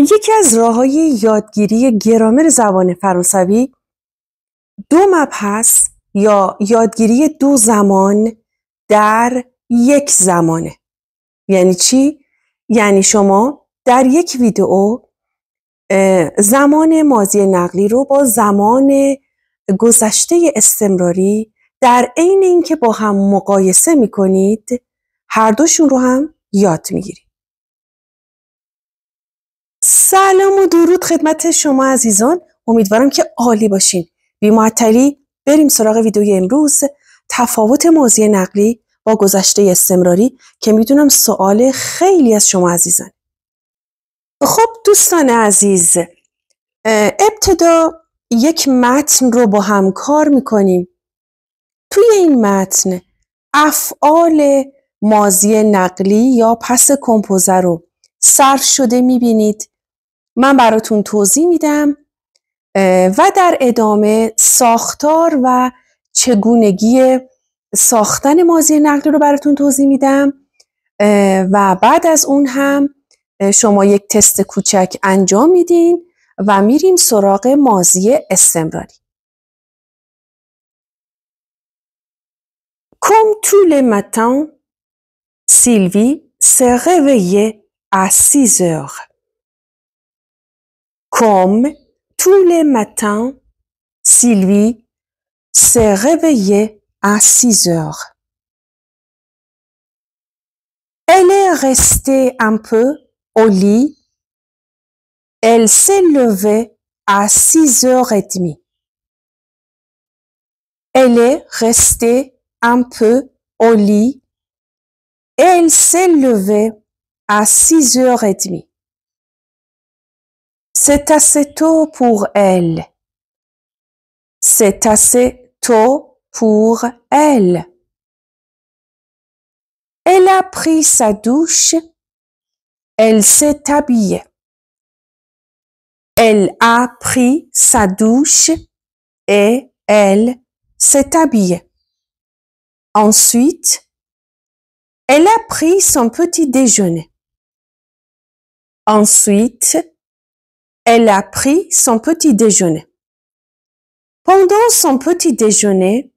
یکی از راه های یادگیری گرامر زبان فرانسوی دو مبحث یا یادگیری دو زمان در یک زمانه یعنی چی؟ یعنی شما در یک ویدئو زمان مازی نقلی رو با زمان گذشته استمراری در عین اینکه با هم مقایسه کنید هر دوشون رو هم یاد میگیرید سلام و درود خدمت شما عزیزان امیدوارم که عالی باشین معطلی بریم سراغ ویدیوی امروز تفاوت ماضی نقلی با گذشته استمراری که میدونم سوال خیلی از شما عزیزان خب دوستان عزیز ابتدا یک متن رو با هم کار میکنیم توی این متن افعال مازی نقلی یا پس کمپوزر رو صرف شده میبینید من براتون توضیح میدم و در ادامه ساختار و چگونگی ساختن مازی نقل رو براتون توضیح میدم و بعد از اون هم شما یک تست کوچک انجام میدین و میریم سراغ مازی استمراری کم طول les سیلوی Sylvie à 6 heures. Comme tous les matins, si lui s'est réveillé à 6 heures. Elle est restée un peu au lit. Elle s'est levée à 6 heures et demie. Elle est restée un peu au lit. Elle s'est levée à 6h30. C'est assez tôt pour elle. C'est assez tôt pour elle. Elle a pris sa douche. Elle s'est habillée. Elle a pris sa douche et elle s'est habillée. Ensuite, elle a pris son petit déjeuner. Ensuite, elle a pris son petit déjeuner. Pendant son petit déjeuner,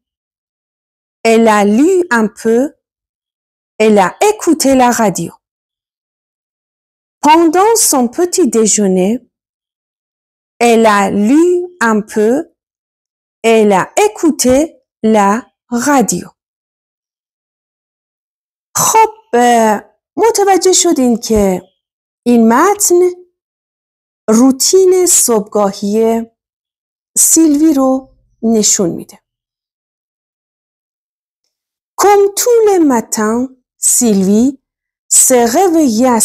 elle a lu un peu, elle a écouté la radio. Pendant son petit déjeuner, elle a lu un peu, elle a écouté la radio. Euh, این متن روتین صبحگاهی سیلوی رو نشون میده. کم طول متن سیلوی سر یا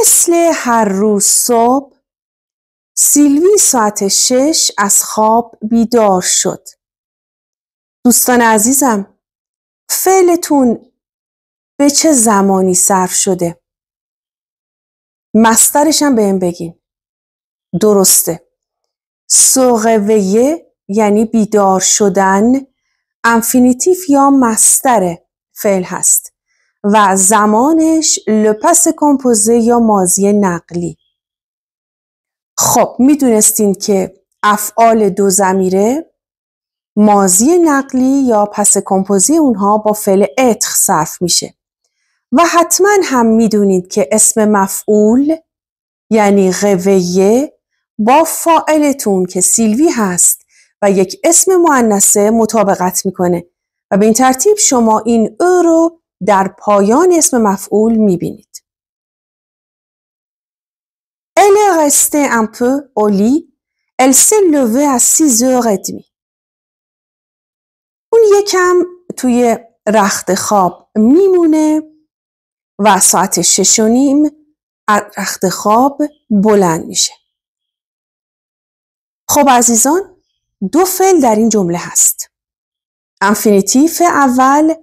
مثل هر روز صبح سیلوی ساعت شش از خواب بیدار شد. دوستان عزیزم فعلتون به چه زمانی صرف شده مسترش هم این بگین درسته سوغویه یعنی بیدار شدن انفینیتیف یا مستر فعل هست و زمانش لپس کمپوزه یا مازی نقلی خب میدونستین که افعال دو زمیره مازی نقلی یا پس کمپوزی اونها با فعل اتخ صرف میشه و حتما هم میدونید که اسم مفعول یعنی قویه با فاعلتون که سیلوی هست و یک اسم معنسه مطابقت میکنه و به این ترتیب شما این او رو در پایان اسم مفعول میبینید. Elle est restée un peu au lit. Elle s'est levée à 6h30. اون یکم توی رخت خواب میمونه و ساعت شش و نیم از رخت خواب بلند میشه. خب عزیزان دو فعل در این جمله هست. انفینیتیف اول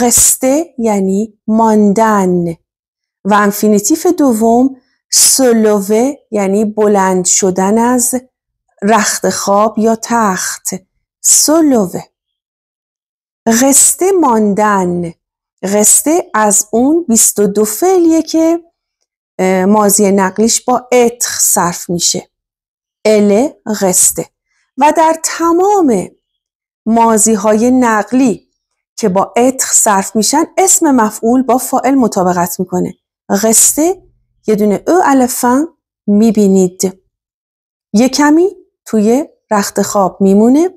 غسته یعنی ماندن و انفینیتیف دوم سلوه یعنی بلند شدن از رخت خواب یا تخت سلوه غسته ماندن قصه از اون 22 فعلیه که مازی نقلیش با اتخ صرف میشه ال غسته. و در تمام مازی های نقلی که با اتخ صرف میشن اسم مفعول با فائل مطابقت میکنه غسته یه دونه او الفن میبینید یه کمی توی رخت خواب میمونه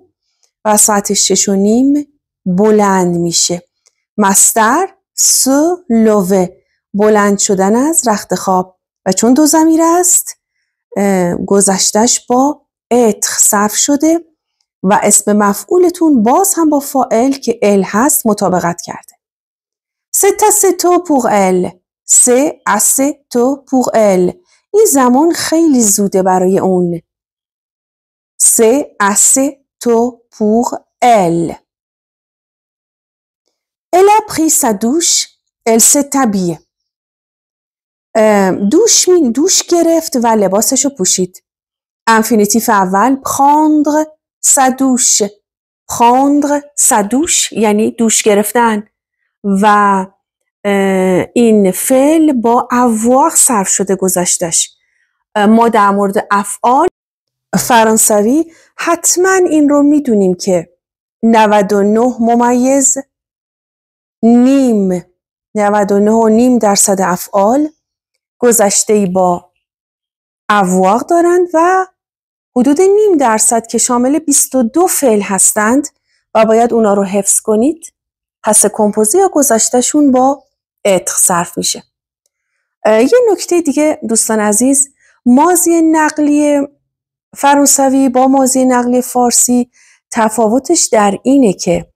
و ساعت شش و نیم بلند میشه مستر سو لوه بلند شدن از رخت خواب و چون دو زمیر است گذشتش با اتخ صرف شده و اسم مفعولتون باز هم با فائل که ال هست مطابقت کرده ستا ستو پوغ ال سه اسه تو پور ال این زمان خیلی زوده برای اون سه اسه تو پور ال Elle a pris sa douche. Elle s'est habillée. دوش می دوش گرفت و لباسش رو پوشید. انفینیتیف اول پراندر سدوش پراندر سدوش یعنی دوش گرفتن و این فعل با avoir صرف شده گذشتش ما در مورد افعال فرانسوی حتما این رو میدونیم که 99 ممیز نیم 99 نیم درصد افعال گذشته با اواق دارند و حدود نیم درصد که شامل 22 فعل هستند و باید اونا رو حفظ کنید پس کمپوزی یا گذشتهشون با اتق صرف میشه یه نکته دیگه دوستان عزیز مازی نقلی فرانسوی با مازی نقلی فارسی تفاوتش در اینه که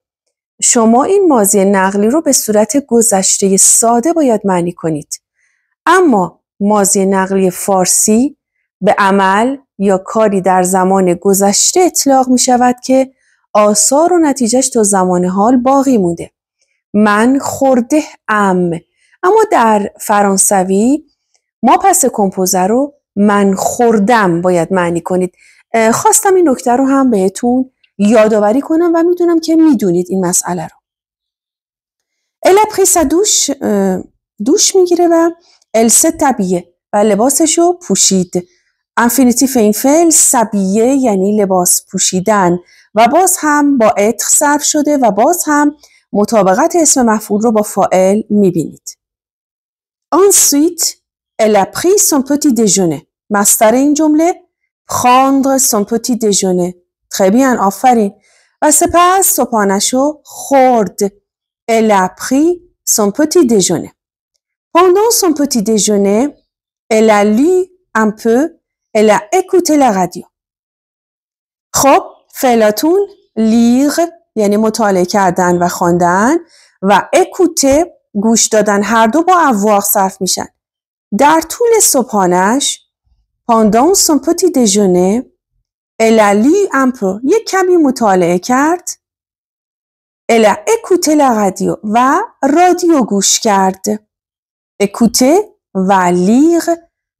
شما این ماضی نقلی رو به صورت گذشته ساده باید معنی کنید. اما ماضی نقلی فارسی به عمل یا کاری در زمان گذشته اطلاق می شود که آثار و نتیجهش تا زمان حال باقی مونده. من خورده ام اما در فرانسوی ما پس کمپوزه رو من خوردم باید معنی کنید خواستم این نکته رو هم بهتون یادآوری کنم و میدونم که میدونید این مسئله رو البخیس دوش دوش میگیره و السه طبیعه و لباسش رو پوشید انفینیتیف این فعل سبیه یعنی لباس پوشیدن و باز هم با اتخ صرف شده و باز هم مطابقت اسم مفعول رو با فائل میبینید Ensuite, elle a pris son petit مستر این جمله خاندر سون پتی خبیان آفرین. و سپس صبحانشو خورد. Elle a دیجونه son petit دیجونه الالی امپو الا اکوته لغدیو خب فعلاتون لیغ یعنی مطالعه کردن و خواندن و اکوته گوش دادن هر دو با اواق صرف میشن در طول صبحانش پاندان سون پتی عللی امپرو یک کمی مطالعه کرد الا اکوته لغدیو و رادیو گوش کرد اکوته و لیغ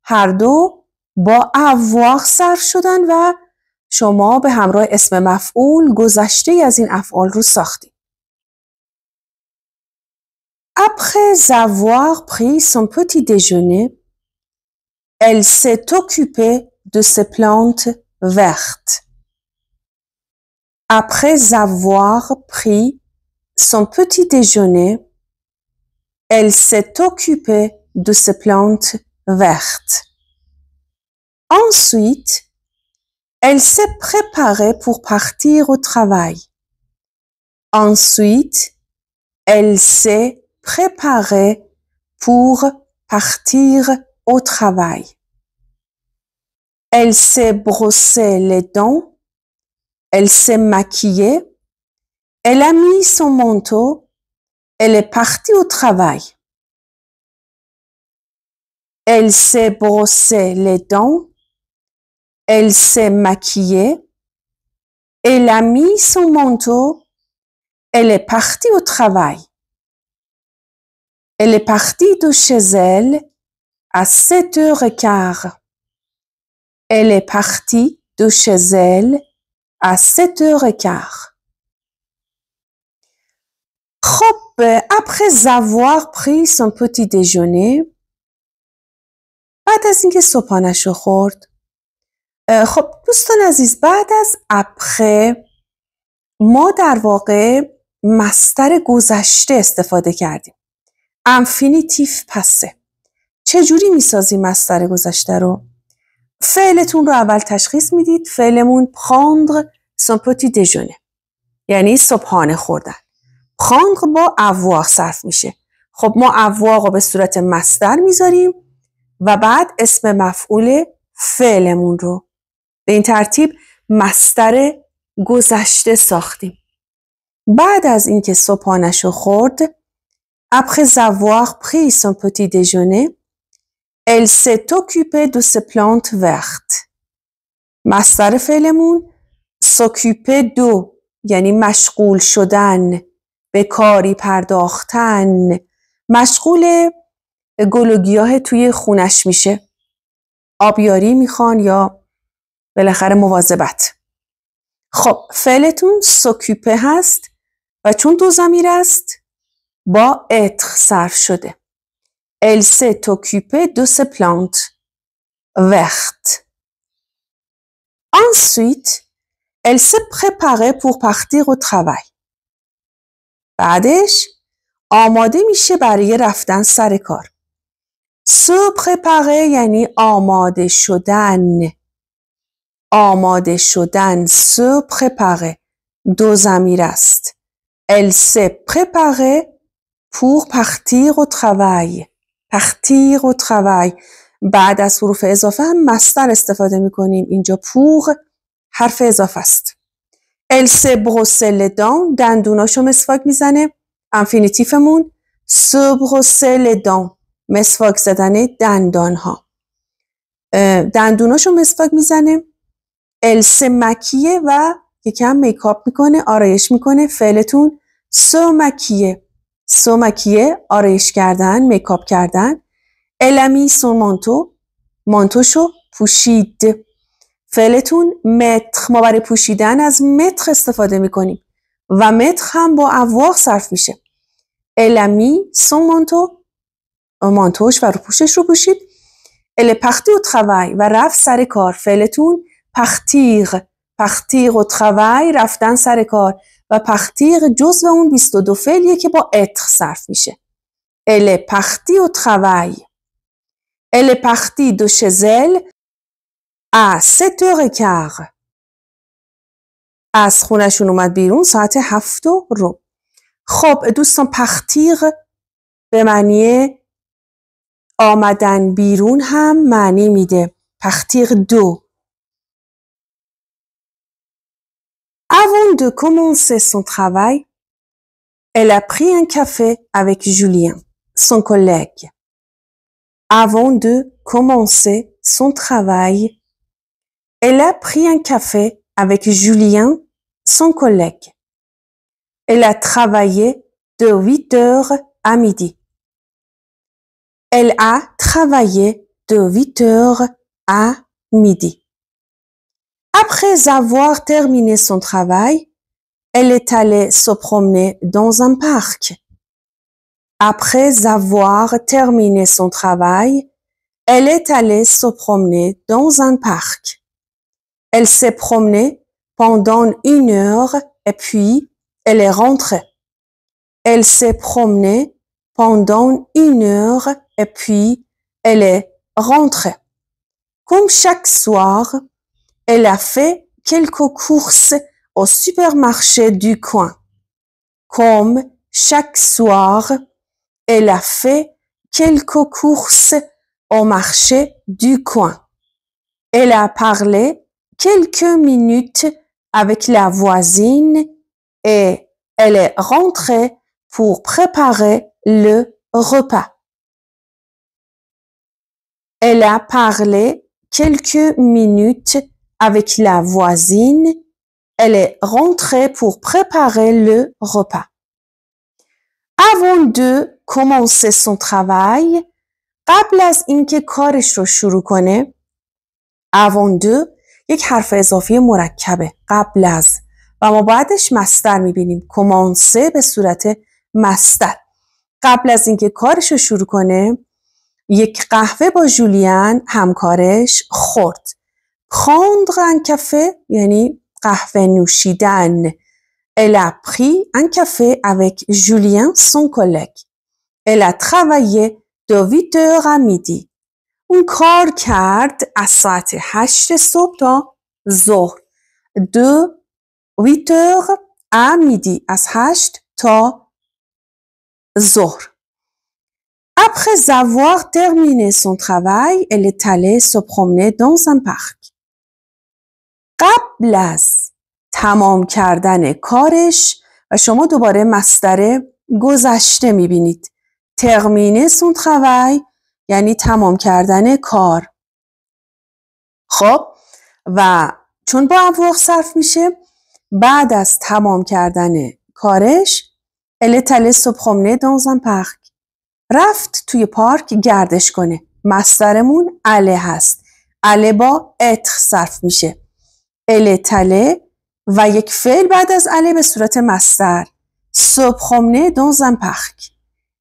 هر دو با اواخ صرف شدن و شما به همراه اسم مفعول گذشته از این افعال رو ساختید. Après avoir pris son petit déjeuner, elle s'est occupée de ses plantes verte. Après avoir pris son petit déjeuner, elle s'est occupée de ses plantes vertes. Ensuite, elle s'est préparée pour partir au travail. Ensuite, elle s'est préparée pour partir au travail. Elle s'est brossé les dents. Elle s'est maquillée. Elle a mis son manteau. Elle est partie au travail. Elle s'est brossé les dents. Elle s'est maquillée. Elle a mis son manteau. Elle est partie au travail. Elle est partie de chez elle à 7 h quart. Elle est partie de chez elle à 7h15. Hop, après avoir pris son petit déjeuner, بعد از اینکه صبحانش رو خورد خب دوستان عزیز بعد از اپخه ما در واقع مستر گذشته استفاده کردیم انفینیتیف پسه چجوری میسازیم مستر گذشته رو؟ فعلتون رو اول تشخیص میدید فعلمون پاندر سمپوتی دژونه یعنی صبحانه خوردن پاندر با اوواغ صرف میشه خب ما اوواغ رو به صورت مستر میذاریم و بعد اسم مفعول فعلمون رو به این ترتیب مستر گذشته ساختیم بعد از اینکه صبحانش رو خورد اپخ زواغ پخی سمپوتی دژونه Elle s'est occupée de ces plantes vertes. مصدر فعلمون سکوپه دو یعنی مشغول شدن به کاری پرداختن مشغول گلوگیاه توی خونش میشه آبیاری میخوان یا بالاخره مواظبت خب فعلتون سکوپه هست و چون دو زمیر است با اتخ صرف شده Elle s'est occupée de ses plantes vertes. Ensuite, elle s'est préparée pour partir au travail. بعدش آماده میشه برای رفتن سر کار. Se préparer یعنی آماده شدن. آماده شدن se préparer دو Elle s'est préparée pour partir au travail. تختیق و تروی بعد از حروف اضافه هم مستر استفاده می کنیم اینجا پوغ حرف اضافه است السه بغسل دان دندوناشو مسواک میزنه انفینیتیفمون سبغسل دان مسواک زدن دندان ها دندوناشو مسواک میزنه السه مکیه و یکم میکاپ میکنه آرایش میکنه فعلتون سو مکیه سومکیه آرایش کردن میکاپ کردن المی سومانتو، مانتو مانتوشو پوشید فعلتون متخ، ما برای پوشیدن از متخ استفاده میکنیم و متر هم با اواق صرف میشه المی سومانتو، مانتوش و رو پوشش رو پوشید ال پختی و تخوی و رفت سر کار فعلتون پختیغ پختیغ و تخوی رفتن سر کار و پختیق جزو اون 22 فعلیه که با اتخ صرف میشه ال پختی و تخوی ال پختی دو شزل ا ستور از خونشون اومد بیرون ساعت هفت و رو خب دوستان پختیق به معنی آمدن بیرون هم معنی میده پختیق دو Avant de commencer son travail, elle a pris un café avec Julien, son collègue. Avant de commencer son travail, elle a pris un café avec Julien, son collègue. Elle a travaillé de 8 heures à midi. Elle a travaillé de 8 heures à midi. Après avoir terminé son travail, elle est allée se promener dans un parc. Après avoir terminé son travail, elle est allée se promener dans un parc. Elle s'est promenée pendant une heure et puis elle est rentrée. Elle s'est promenée pendant une heure et puis elle est rentrée. Comme chaque soir, elle a fait quelques courses au supermarché du coin. Comme chaque soir, elle a fait quelques courses au marché du coin. Elle a parlé quelques minutes avec la voisine et elle est rentrée pour préparer le repas. Elle a parlé quelques minutes avec la voisine. Elle est rentrée pour préparer le repas. Avant de commencer son travail, قبل از اینکه کارش رو شروع کنه avant de یک حرف اضافی مرکبه قبل از و ما بعدش مستر میبینیم کمانسه به صورت مستر قبل از اینکه کارش رو شروع کنه یک قهوه با جولیان همکارش خورد Prendre un café, yani Elle a pris un café avec Julien, son collègue. Elle a travaillé de 8 heures à midi. Un کار à à 8 De 8 heures à midi. à 8 Après avoir terminé son travail, elle est allée se promener dans un parc. قبل از تمام کردن کارش و شما دوباره مستر گذشته میبینید تقمینه سون خوی یعنی تمام کردن کار خب و چون با افواق صرف میشه بعد از تمام کردن کارش اله تله صبحمنه دانزن پخک رفت توی پارک گردش کنه مسترمون اله هست اله با اتخ صرف میشه ال تله و یک فعل بعد از اله به صورت مستر سپخمنه خمنه un parc.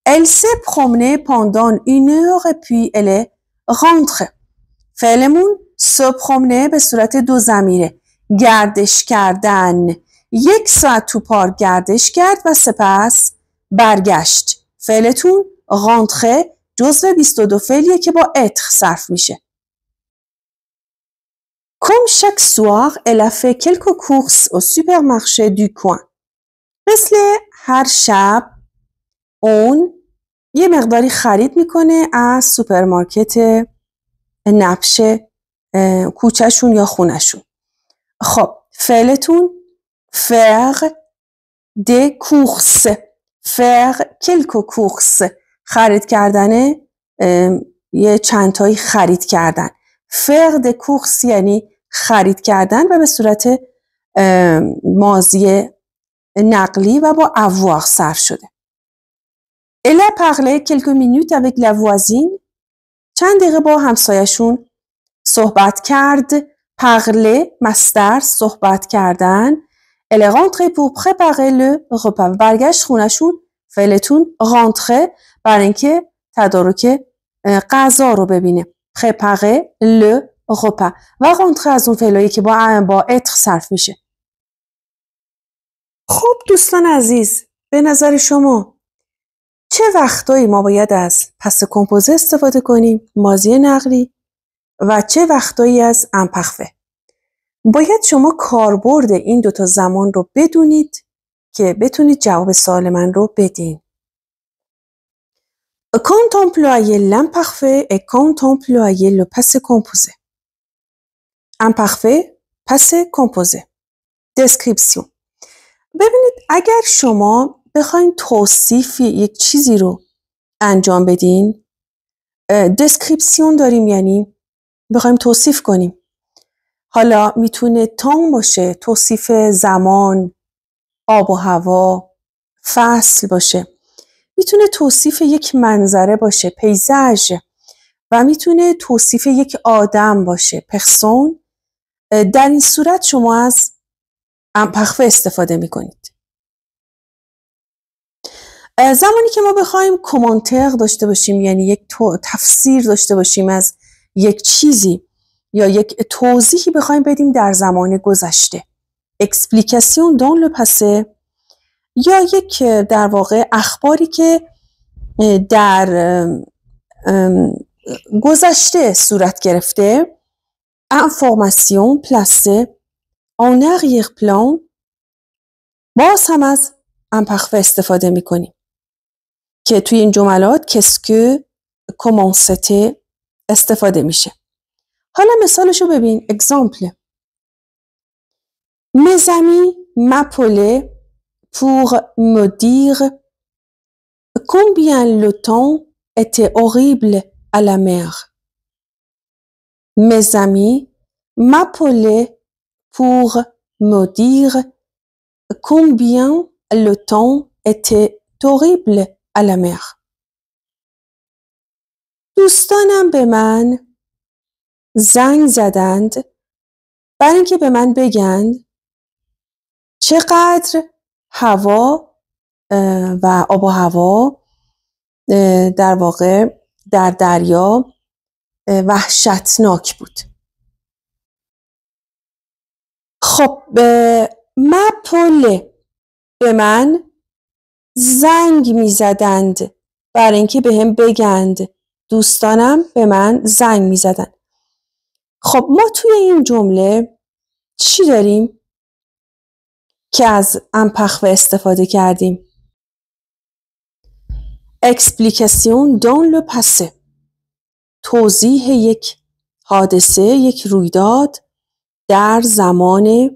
Elle s'est promenée pendant une heure et puis elle est rentrée. فعلمون سپخمنه به صورت دو زمیره گردش کردن یک ساعت تو پارک گردش کرد و سپس برگشت فعلتون غانتخه جزو 22 فعلیه که با اتخ صرف میشه Comme chaque soir, elle a fait quelques courses au supermarché مثل هر شب اون یه مقداری خرید میکنه از سوپرمارکت نبش کوچهشون یا خونشون خب فعلتون فر د کورس کلکو خرید کردن یه چندتایی خرید کردن فر د یعنی خرید کردن و به صورت مازی نقلی و با اوواغ سر شده. Elle پغله کلکو quelques minutes avec چند دقیقه با همسایشون صحبت کرد. پغله مستر صحبت کردن. Elle est پور pour préparer برگشت خونشون فعلتون rentrée برای اینکه تدارک غذا رو ببینه. préparer le خب و قنطقه از اون فعلایی که با با اتخ صرف میشه خب دوستان عزیز به نظر شما چه وقتایی ما باید از پس کمپوزه استفاده کنیم مازی نقلی و چه وقتایی از انپخفه باید شما کاربرد این دوتا زمان رو بدونید که بتونید جواب سال من رو بدین contemployer و و contemployer لپس کمپوزه امپخفه پس کمپوزه دسکریپسیون ببینید اگر شما بخواین توصیف یک چیزی رو انجام بدین دسکریپسیون داریم یعنی بخوایم توصیف کنیم حالا میتونه تانگ باشه توصیف زمان آب و هوا فصل باشه میتونه توصیف یک منظره باشه پیزج و میتونه توصیف یک آدم باشه پرسون در این صورت شما از پخفه استفاده می کنید. زمانی که ما بخوایم کمانتق داشته باشیم یعنی یک تفسیر داشته باشیم از یک چیزی یا یک توضیحی بخوایم بدیم در زمان گذشته اکسپلیکاسیون دون یا یک در واقع اخباری که در گذشته صورت گرفته information placé en arrière-plan. Bon, ça m'a un parfait, Stéphane de Mikoni. Qu'est-ce que, comment c'était, Stéphane de Michel? Voilà, mes saluts, je Exemple. Mes amis m'appelaient pour me dire combien le temps était horrible à la mer. Mes amis m'appelaient pour me dire combien le temps était horrible à la mer. دوستانم به من زنگ زدند برای اینکه به من بگند چقدر هوا و آب و هوا در واقع در دریا وحشتناک بود خب مپله به من زنگ می زدند برای اینکه به هم بگند دوستانم به من زنگ می زدند خب ما توی این جمله چی داریم که از انپخوه استفاده کردیم اکسپلیکسیون دون لو پسه توضیح یک حادثه یک رویداد در زمان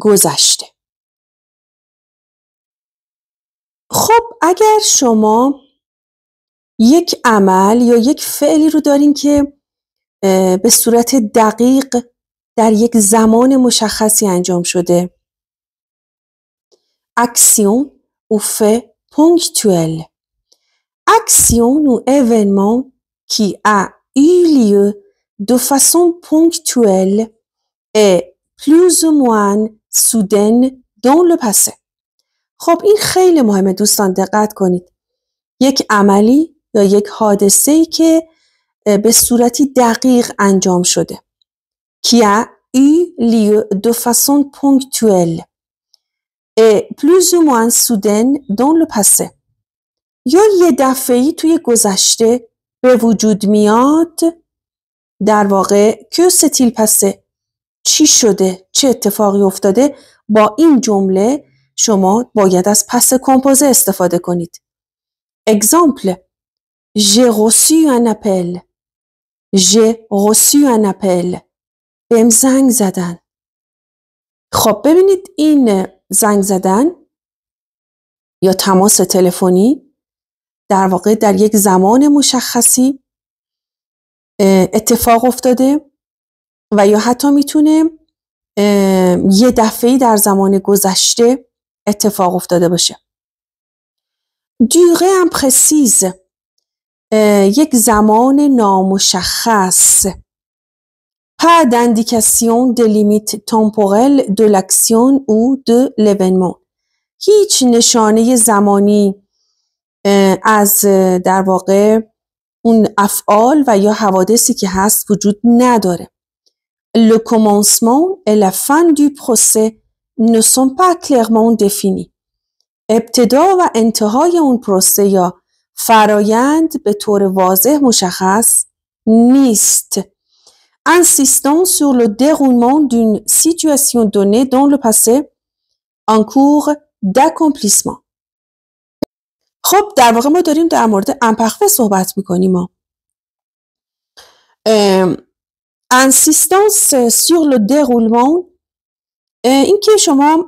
گذشته خب اگر شما یک عمل یا یک فعلی رو دارین که به صورت دقیق در یک زمان مشخصی انجام شده اکسیون او ف پونکتوئل اکسیون و ایونمان qui a eu lieu de façon ponctuelle et plus ou moins soudaine dans le passé. خب این très مهمه دوستان دقت کنید. یک عملی یا یک حادثه ای که به صورتی دقیق انجام شده. qui a eu lieu de façon ponctuelle et plus ou moins soudaine dans le passé. یا یه دفعی توی گذشته به وجود میاد در واقع ستیل پسه چی شده چه اتفاقی افتاده با این جمله شما باید از پس کمپوزه استفاده کنید اگزامپل ژ روسی ان اپل J'ai روسی ان بهم زنگ زدن. خب ببینید این زنگ زدن یا تماس تلفنی در واقع در یک زمان مشخصی اتفاق افتاده و یا حتی میتونه یه دفعه در زمان گذشته اتفاق افتاده باشه دیغه هم پرسیز یک زمان نامشخص pas دندیکسیون دلیمیت limite temporelle او l'action هیچ نشانه زمانی از در واقع اون افعال و یا حوادثی که هست وجود نداره le commencement et la fin du procès ne sont pas clairement définis. ابتدا و انتهای اون پروسه یا فرایند به طور واضح مشخص نیست. Insistant sur le déroulement d'une situation donnée dans le passé en cours d'accomplissement. خب در واقع ما داریم در مورد انپخفه صحبت میکنیم ما انسیستانس سور لو دغولمان اینکه شما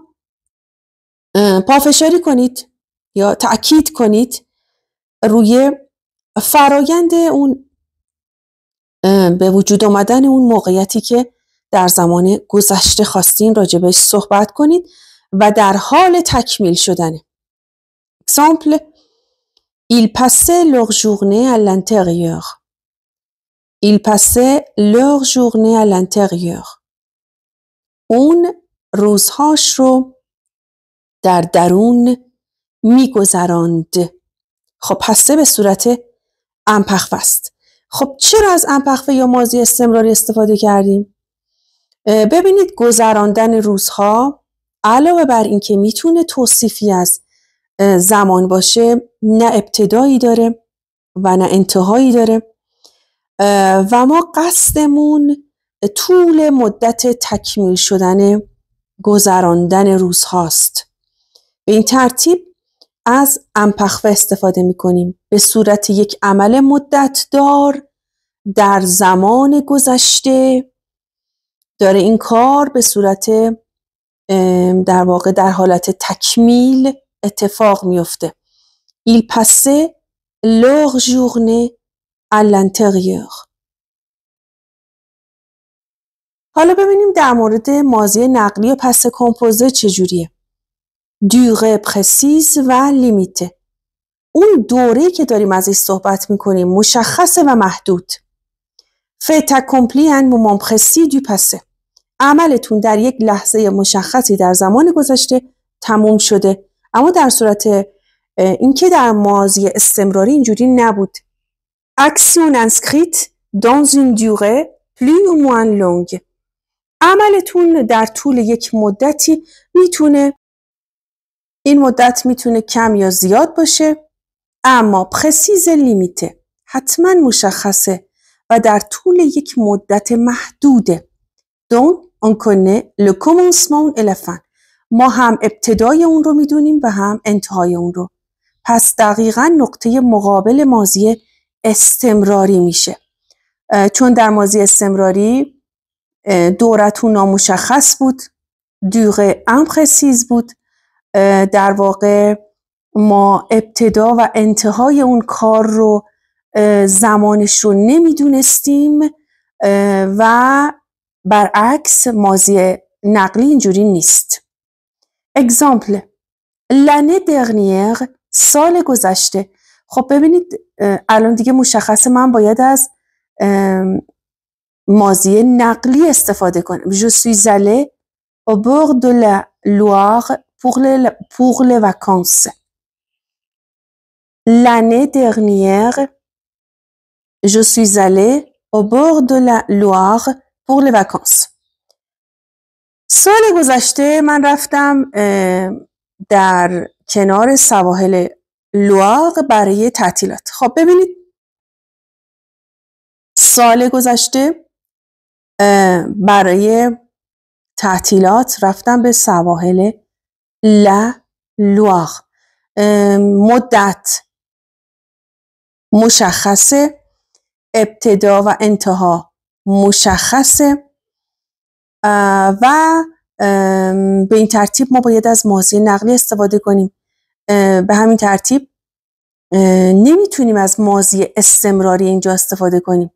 پافشاری کنید یا تأکید کنید روی فرایند اون به وجود آمدن اون موقعیتی که در زمان گذشته خواستین راجبش صحبت کنید و در حال تکمیل شدنه اکسامپل Ils passaient leur journée à l'intérieur. Ils passaient leur journée à l'intérieur. اون روزهاش رو در درون میگذراند. خب پسته به صورت انپخوه است. خب چرا از انپخفه یا مازی استمراری استفاده کردیم؟ ببینید گذراندن روزها علاوه بر اینکه میتونه توصیفی از زمان باشه نه ابتدایی داره و نه انتهایی داره و ما قصدمون طول مدت تکمیل شدن گذراندن روز هاست به این ترتیب از امپخوه استفاده می کنیم به صورت یک عمل مدت دار در زمان گذشته داره این کار به صورت در واقع در حالت تکمیل اتفاق میفته il passait leur journée حالا ببینیم در مورد مازی نقلی و پس کمپوزه چجوریه دوره پرسیز و لیمیته اون دوره که داریم ازش صحبت میکنیم مشخصه و محدود فیت اکمپلی ان مومان پرسی پسه عملتون در یک لحظه مشخصی در زمان گذشته تموم شده اما در صورت اینکه در مازی استمراری اینجوری نبود اکسیون انسکریت دانز این durée پلی و موان عملتون در طول یک مدتی میتونه این مدت میتونه کم یا زیاد باشه اما پرسیز لیمیته حتما مشخصه و در طول یک مدت محدوده دون اون کنه le commencement ما هم ابتدای اون رو میدونیم و هم انتهای اون رو پس دقیقا نقطه مقابل مازی استمراری میشه چون در مازی استمراری دورتون نامشخص بود دوغ امخ سیز بود در واقع ما ابتدا و انتهای اون کار رو زمانش رو نمیدونستیم و برعکس مازی نقلی اینجوری نیست Exemple, l'année dernière سال گذشته خب je suis allé au bord de la Loire pour les, pour les vacances l'année dernière je suis allé au bord de la Loire pour les vacances سال گذشته من رفتم در کنار سواحل لواق برای تعطیلات خب ببینید سال گذشته برای تعطیلات رفتم به سواحل ل لواق مدت مشخصه ابتدا و انتها مشخصه و به این ترتیب ما باید از مازی نقلی استفاده کنیم به همین ترتیب نمیتونیم از مازی استمراری اینجا استفاده کنیم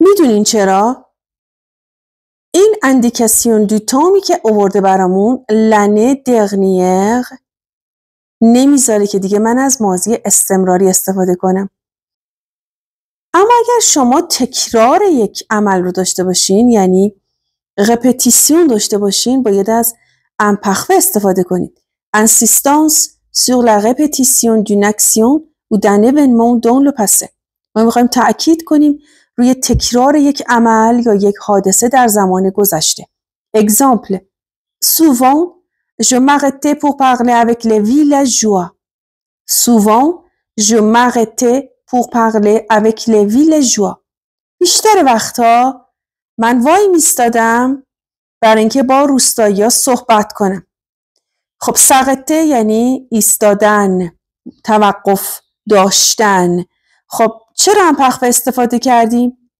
میدونین چرا؟ این اندیکاسیون دوتامی که اوورده برامون لنه دقنیق نمیذاره که دیگه من از مازی استمراری استفاده کنم اما اگر شما تکرار یک عمل رو داشته باشین یعنی رپتیسیون داشته باشین باید از امپخوه استفاده کنید انسیستانس سور la رپتیسیون d'une اکسیون او دن événement دون le passé ما میخوایم تأکید کنیم روی تکرار یک عمل یا یک حادثه در زمان گذشته اگزامپل souvent je m'arrêtais pour parler avec les villageois souvent je m'arrêtais pour parler avec les villageois. بیشتر وقتها من وای میستادم برای اینکه با روستایی صحبت کنم. خب سقطه یعنی ایستادن، توقف داشتن. خب چرا هم پخوه استفاده کردیم؟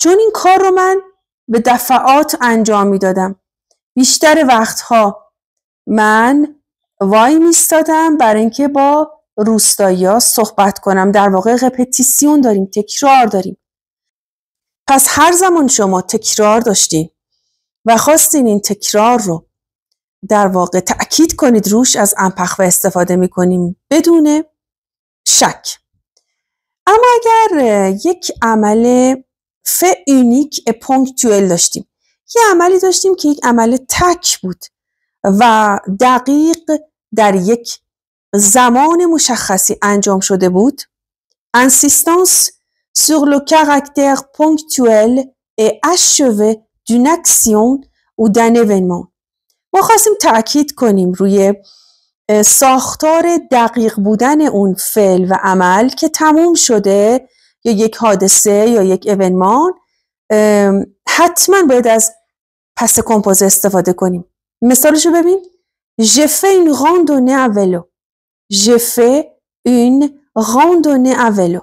چون این کار رو من به دفعات انجام میدادم. بیشتر وقتها من وای میستادم برای اینکه با روستایی ها صحبت کنم در واقع رپتیسیون داریم تکرار داریم پس هر زمان شما تکرار داشتین و خواستین این تکرار رو در واقع تأکید کنید روش از و استفاده میکنیم بدون شک اما اگر یک عمل ف یونیک داشتیم یه عملی داشتیم که یک عمل تک بود و دقیق در یک زمان مشخصی انجام شده بود انسیستانس سر لو کاراکتر پونکتوئل ا اشوه ما خواستیم تاکید کنیم روی ساختار دقیق بودن اون فعل و عمل که تموم شده یا یک حادثه یا یک اونمان حتما باید از پس کمپوز استفاده کنیم مثالشو ببین Je fais une اولو j'ai fait une randonnée à vélo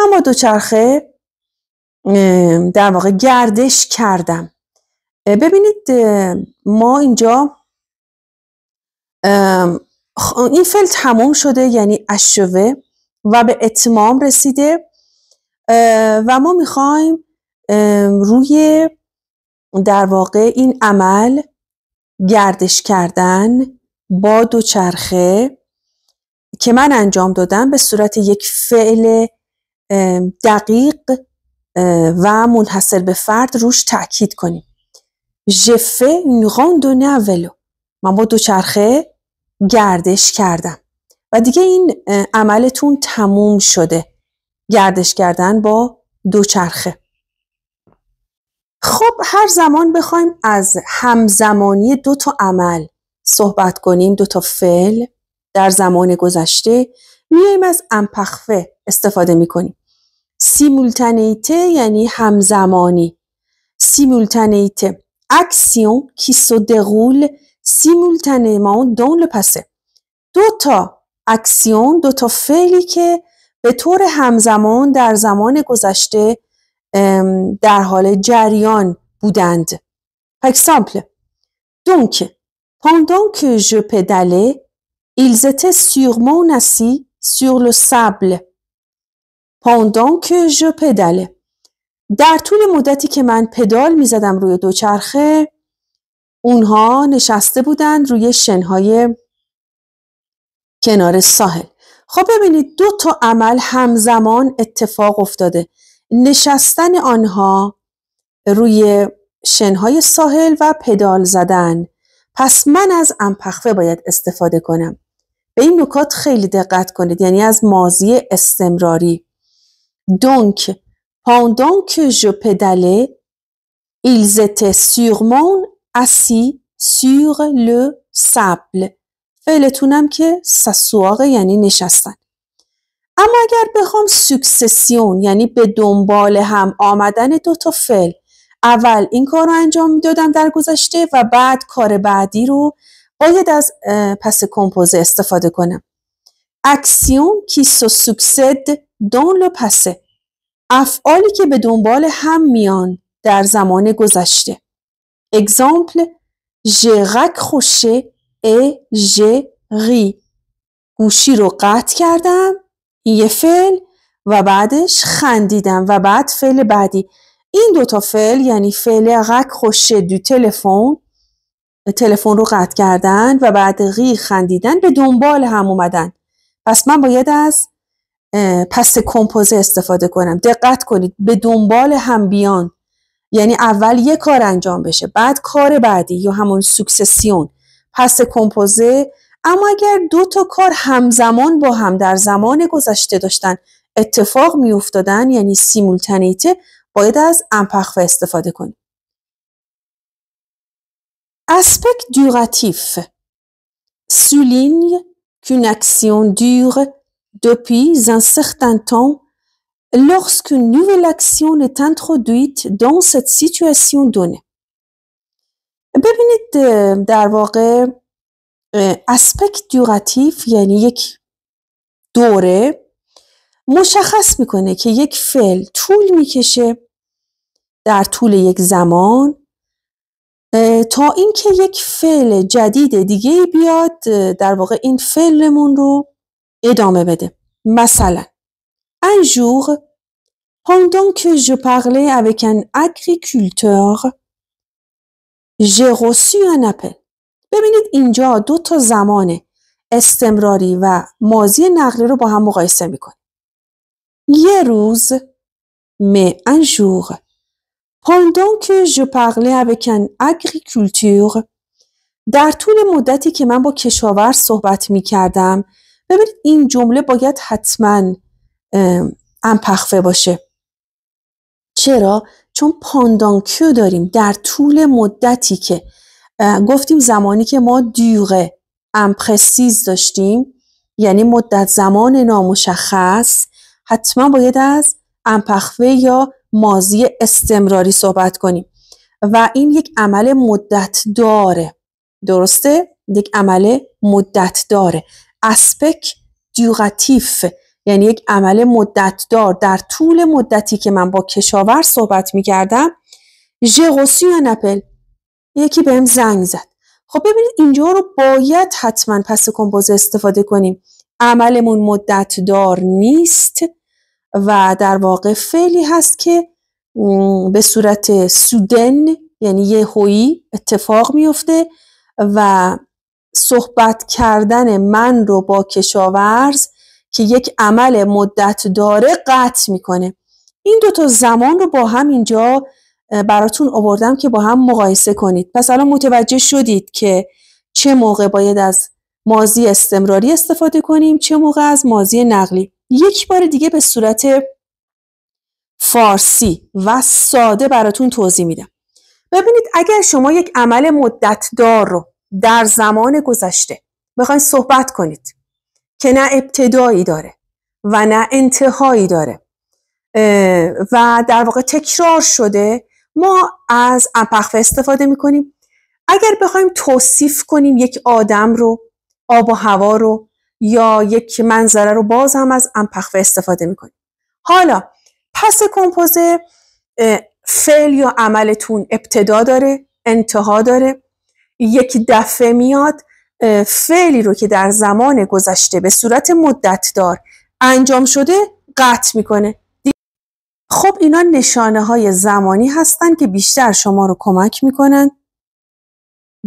اما دوچرخه در واقع گردش کردم ببینید ما اینجا این فعل تموم شده یعنی اشوه و به اتمام رسیده و ما میخوایم روی در واقع این عمل گردش کردن با دوچرخه که من انجام دادم به صورت یک فعل دقیق و منحصر به فرد روش تاکید کنیم جفه و نولو من با دوچرخه گردش کردم و دیگه این عملتون تموم شده گردش کردن با دوچرخه خب هر زمان بخوایم از همزمانی دو تا عمل صحبت کنیم دو تا فعل در زمان گذشته میایم از امپخفه استفاده میکنیم سیمولتانیته یعنی همزمانی سیمولتانیته اکسیون کی سو دغول سیمولتانیمان دون لپسه دو تا اکسیون دو تا فعلی که به طور همزمان در زمان گذشته در حال جریان بودند. پکسامپل دونک donc, که جو پدله Ils étaient sûrement assis sur le sable pendant que je در طول مدتی که من پدال می زدم روی دوچرخه اونها نشسته بودند روی شنهای کنار ساحل خب ببینید دو تا عمل همزمان اتفاق افتاده نشستن آنها روی شنهای ساحل و پدال زدن پس من از انپخفه باید استفاده کنم به این نکات خیلی دقت کنید یعنی از مازی استمراری دونک پاندان که جو پدله ils سیغمون اسی، سیغ sur سبل فعلتونم که سسواغ یعنی نشستن. اما اگر بخوام سکسسیون یعنی به دنبال هم آمدن دو تا فعل اول این کار رو انجام میدادم در گذشته و بعد کار بعدی رو باید از پس کمپوزه استفاده کنم اکسیون کی سو سوکسد دون لو پسه افعالی که به دنبال هم میان در زمان گذشته اگزامپل ژرک خوشه ا ژ غی گوشی رو قطع کردم یه فعل و بعدش خندیدم و بعد فعل بعدی این دوتا فعل یعنی فعل غک خوشه دو تلفن تلفن رو قطع کردن و بعد غیر خندیدن به دنبال هم اومدن پس من باید از پس کمپوزه استفاده کنم دقت کنید به دنبال هم بیان یعنی اول یه کار انجام بشه بعد کار بعدی یا همون سوکسسیون پس کمپوزه اما اگر دو تا کار همزمان با هم در زمان گذشته داشتن اتفاق می افتادن یعنی سیمولتنیته باید از امپخوه استفاده کنید. Aspect duratif souligne qu'une action dure depuis un certain temps lorsqu'une nouvelle action est introduite dans cette situation donnée. ببینید در واقع اسپکت دوراتیف یعنی یک دوره مشخص میکنه که یک فعل طول میکشه در طول یک زمان تا اینکه یک فعل جدید دیگه بیاد در واقع این فعلمون رو ادامه بده مثلا un jour pendant que je parlais avec un agriculteur j'ai reçu un appel ببینید اینجا دو تا زمان استمراری و ماضی نقلی رو با هم مقایسه میکنیم یه روز می un Pendant que je parlais در طول مدتی که من با کشاور صحبت می کردم ببینید این جمله باید حتما انپخفه باشه چرا؟ چون پاندانکیو داریم در طول مدتی که گفتیم زمانی که ما دیوغه امپرسیز داشتیم یعنی مدت زمان نامشخص حتما باید از امپخوه یا مازی استمراری صحبت کنیم و این یک عمل مدت داره درسته؟ یک عمل مدت داره اسپک دیوغتیف یعنی یک عمل مدت دار در طول مدتی که من با کشاور صحبت می کردم جغوسی و نپل یکی بهم زنگ زد خب ببینید اینجا رو باید حتما پس کمپوز استفاده کنیم عملمون مدت دار نیست و در واقع فعلی هست که به صورت سودن یعنی یه هویی اتفاق میفته و صحبت کردن من رو با کشاورز که یک عمل مدت داره قطع میکنه این دوتا زمان رو با هم اینجا براتون آوردم که با هم مقایسه کنید پس الان متوجه شدید که چه موقع باید از مازی استمراری استفاده کنیم چه موقع از مازی نقلی یک بار دیگه به صورت فارسی و ساده براتون توضیح میدم ببینید اگر شما یک عمل مدتدار رو در زمان گذشته بخواید صحبت کنید که نه ابتدایی داره و نه انتهایی داره و در واقع تکرار شده ما از انپخوه استفاده میکنیم اگر بخوایم توصیف کنیم یک آدم رو آب و هوا رو یا یک منظره رو باز هم از انپخوه استفاده میکنیم حالا پس کمپوزه فعل یا عملتون ابتدا داره انتها داره یک دفعه میاد فعلی رو که در زمان گذشته به صورت مدت دار انجام شده قطع میکنه خب اینا نشانه های زمانی هستن که بیشتر شما رو کمک میکنن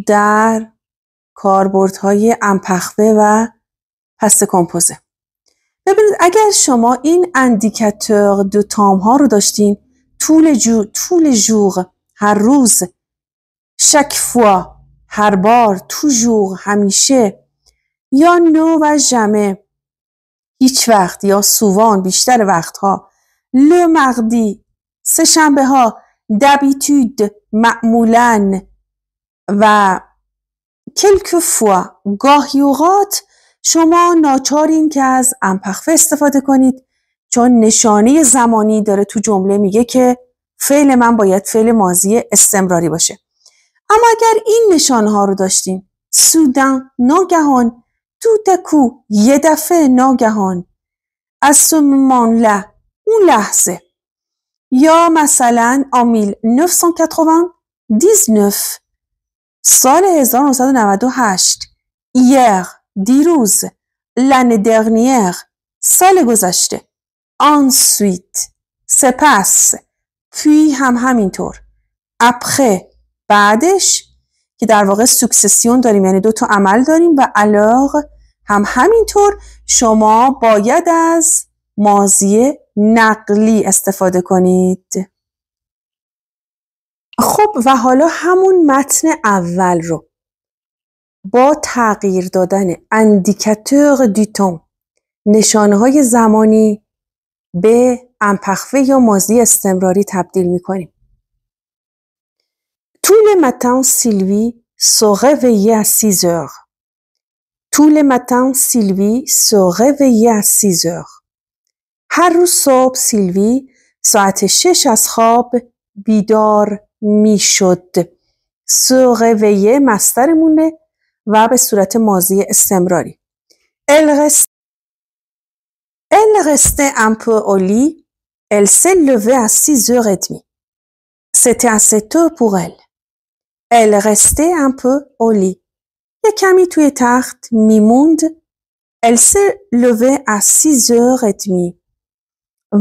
در کاربردهای انپخوه و هسته کمپوزه ببینید اگر شما این اندیکاتور دو تام ها رو داشتین طول, جو، طول جوغ هر روز شک فوا هر بار تو جوغ همیشه یا نو و جمه هیچ وقت یا سووان بیشتر وقتها لو مقدی سه شنبه ها دبیتود معمولا و کلک فوا گاهی اوقات شما ناچارین که از انپخفه استفاده کنید چون نشانه زمانی داره تو جمله میگه که فعل من باید فعل ماضی استمراری باشه اما اگر این نشانه ها رو داشتیم سودن ناگهان دکو یه دفعه ناگهان از له اون لحظه یا مثلا آمیل دیزنف سال 1998 یه دیروز لن درنیر سال گذشته سویت سپس پی هم همینطور اپخه بعدش که در واقع سکسسیون داریم یعنی دو تا عمل داریم و علاق هم همینطور شما باید از مازی نقلی استفاده کنید خب و حالا همون متن اول رو با تغییر دادن اندیکاتور دیتون نشانه های زمانی به امپخوه یا مازی استمراری تبدیل می کنیم. طول متن سیلوی سوغه و یه سیزر طول متن سیلوی سوغه و یه سیزر هر روز صبح سیلوی ساعت شش از خواب بیدار شد سوغه و یه مسترمونه و به صورت مازی استمراری Elle restait un peu au lit. Elle s'est levée à 6h30. C'était assez tôt pour elle. Elle restait un peu au lit. یه کمی توی تخت میموند. Elle s'est levée à 6h30.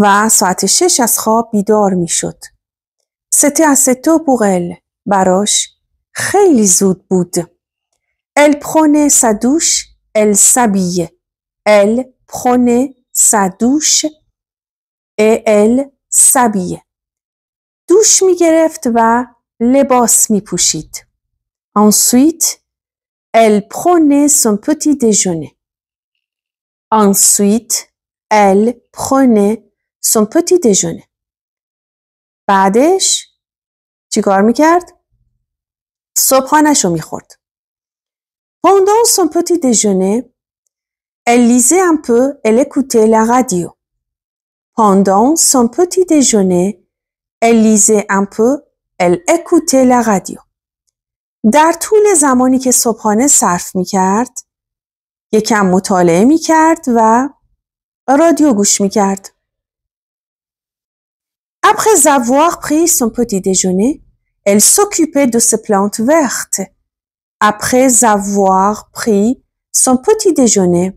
و ساعت 6 از خواب بیدار میشد. C'était assez tôt pour elle. براش خیلی زود بود. Elle prenait sa douche, elle s'habillait. Elle prenait sa douche et elle s'habillait. Douche le Ensuite, elle prenait son petit déjeuner. Ensuite, elle prenait son petit déjeuner. Badesh, tu می کرد؟ pendant son petit déjeuner, elle lisait un peu, elle écoutait la radio. Pendant son petit déjeuner, elle lisait un peu, elle écoutait la radio. Après avoir pris son petit déjeuner, elle s'occupait de ses plantes vertes après avoir pris son petit déjeuner.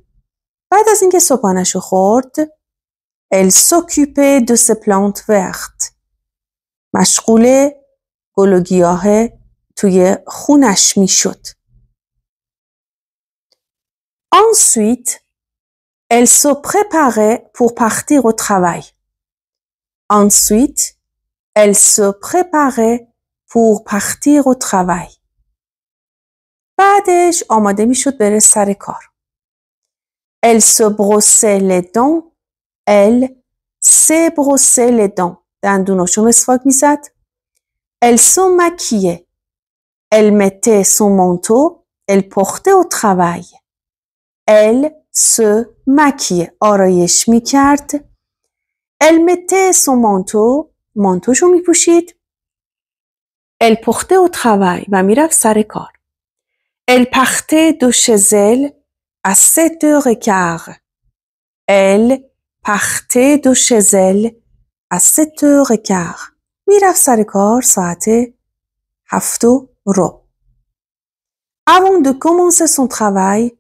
elle s'occupait de ses plantes vertes ensuite elle se préparait pour partir au travail ensuite elle se préparait pour partir au travail بعدش آماده میشد بره سر کار. ال سو بروسه لدان ال سه بروسه لدان دندوناشو مسواک می زد. ال سو مکیه ال مته سو مانتو ال پخته و تخوی ال سو مکیه آرایش می کرد. ال مته سو مانتو مانتوشو می پوشید. ال پخته و تخوی و میرفت سر کار. Elle partait de chez elle à sept heures et quart. Elle partait de chez elle à sept heures et quart. Avant de commencer son travail,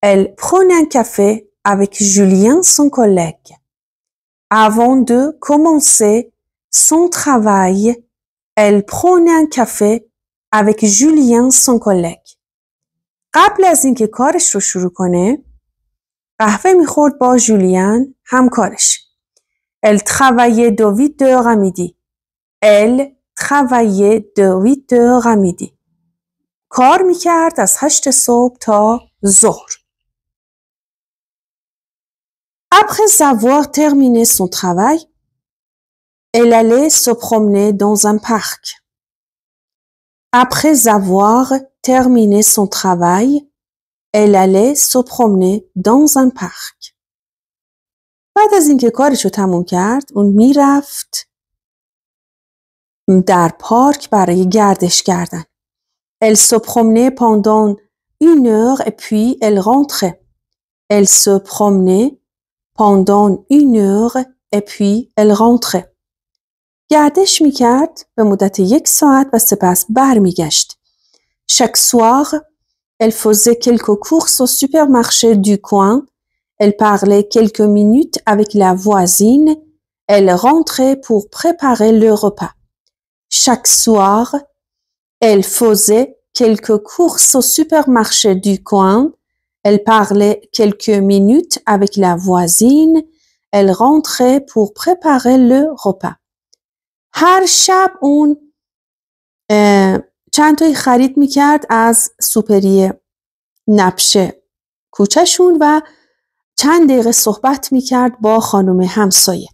elle prenait un café avec Julien, son collègue. Avant de commencer son travail, elle prenait un café avec Julien, son collègue. قبل از اینکه کارش رو شروع کنه قهوه میخورد با جولیان همکارش Elle travaillait de 8 heures à midi. Elle travaillait de 8 heures à midi. کار میکرد از هشت صبح تا ظهر. Après avoir terminé son travail, elle allait se promener dans un parc. Après avoir terminé son travail, elle allait se promener dans un parc. Elle se promenait pendant une heure et puis elle rentrait. Elle se promenait pendant une heure et puis elle rentrait. Chaque soir, elle faisait quelques courses au supermarché du coin. Elle parlait quelques minutes avec la voisine. Elle rentrait pour préparer le repas. Chaque soir, elle faisait quelques courses au supermarché du coin. Elle parlait quelques minutes avec la voisine. Elle rentrait pour préparer le repas. هر شب اون چند تایی خرید میکرد از سوپری نبشه کوچهشون و چند دقیقه صحبت میکرد با خانم همسایه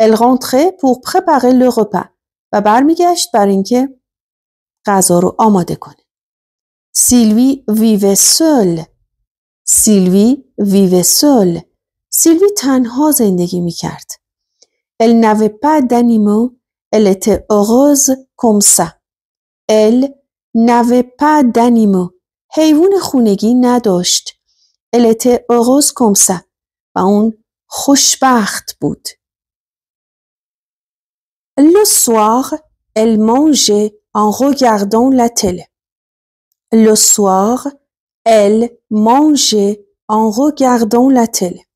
الغانتخه پوپخه پقه لغپه و برمیگشت بر اینکه غذا رو آماده کنه سیلوی ویوه سل سیلوی ویوه سل سیلوی تنها زندگی میکرد ال نوه دنیمو Elle était heureuse comme ça. Elle n'avait pas d'animaux. Elle était heureuse comme ça. و اون خوشبخت بود. Le soir, elle mangeait en regardant la télé. Le soir, elle mangeait en regardant la télé.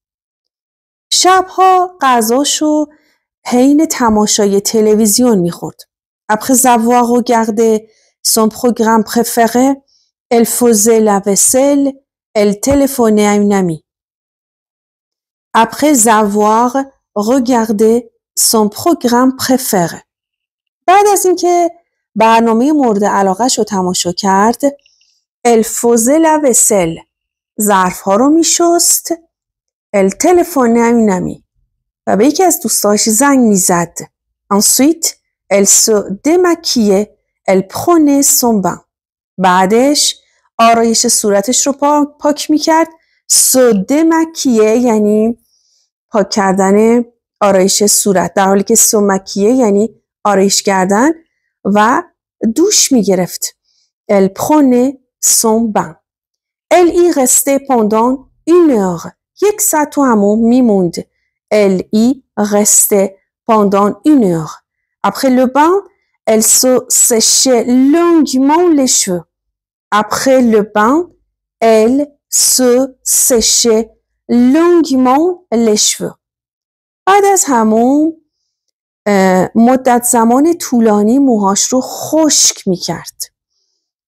شبها غذاشو حین تماشای تلویزیون میخورد. Après avoir regardé son programme préféré, elle faisait la vaisselle, elle téléphonait à une amie. Après avoir regardé son programme préféré. بعد از اینکه برنامه مورد علاقش رو تماشا کرد الفوزل وسل ظرف ها رو میشست التلفون نمی نمی و به یکی از دوستاش زنگ میزد. Ensuite, elle se démaquillait, elle prenait son bain. بعدش آرایش صورتش رو پاک, میکرد. Se démaquiller یعنی پاک کردن آرایش صورت در حالی که مکیه یعنی آرایش کردن و دوش میگرفت. Elle prenait son bain. Elle y restait pendant une heure. یک ساعت تو همون میموند. elle y restait pendant une heure. Après le bain, elle se séchait longuement les cheveux. Après le bain, elle se séchait longuement les cheveux. Euh,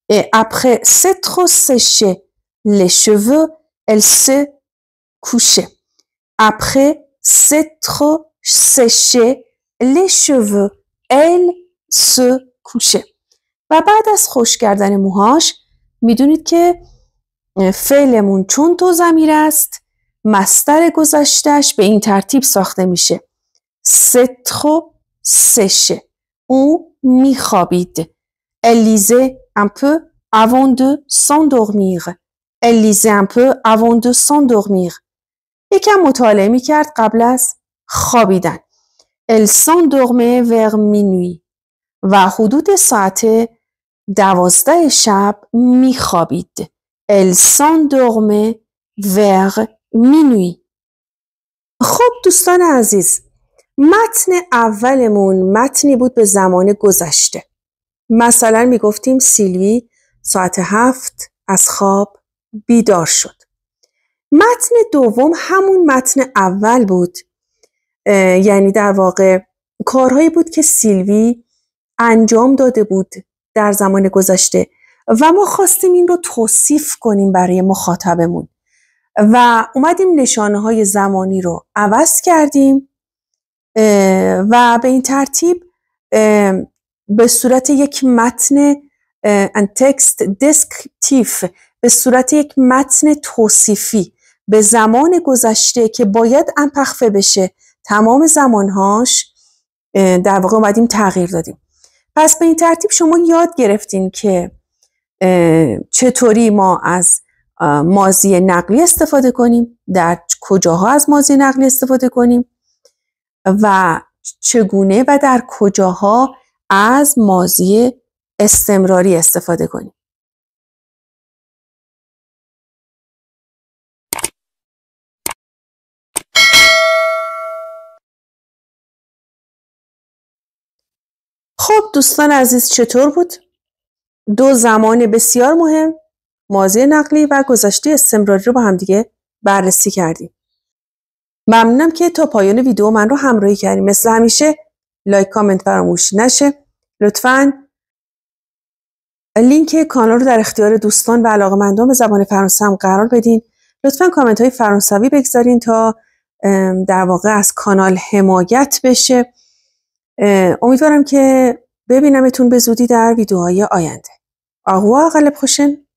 et après s'être séché les cheveux, elle se couchait. Après s'être trop séché les cheveux. Elle se couchait. و بعد از خوش کردن موهاش میدونید که فعلمون چون تو زمیر است مستر گذشتش به این ترتیب ساخته میشه ستخو سشه او میخوابید الیزه un peu avant de s'endormir. Elle lisait un peu avant de s'endormir. یکم مطالعه می کرد قبل از خوابیدن السان دغمه ور مینوی و حدود ساعت دوازده شب می خوابید السان دغمه ور مینوی خب دوستان عزیز متن اولمون متنی بود به زمان گذشته مثلا می گفتیم سیلوی ساعت هفت از خواب بیدار شد متن دوم همون متن اول بود یعنی در واقع کارهایی بود که سیلوی انجام داده بود در زمان گذشته و ما خواستیم این رو توصیف کنیم برای مخاطبمون و اومدیم نشانه های زمانی رو عوض کردیم و به این ترتیب به صورت یک متن تکست دسکتیف به صورت یک متن توصیفی به زمان گذشته که باید انپخفه بشه تمام زمانهاش در واقع اومدیم تغییر دادیم پس به این ترتیب شما یاد گرفتین که چطوری ما از مازی نقلی استفاده کنیم در کجاها از مازی نقلی استفاده کنیم و چگونه و در کجاها از مازی استمراری استفاده کنیم خب دوستان عزیز چطور بود؟ دو زمان بسیار مهم ماضی نقلی و گذشته استمراری رو با همدیگه بررسی کردیم. ممنونم که تا پایان ویدیو من رو همراهی کردیم. مثل همیشه لایک کامنت فراموش نشه. لطفاً لینک کانال رو در اختیار دوستان و مندان به زبان فرانسه هم قرار بدین. لطفا کامنت های فرانسوی بگذارین تا در واقع از کانال حمایت بشه. امیدوارم که ببینمتون به زودی در ویدیوهای آینده. آهوا غلب خوشن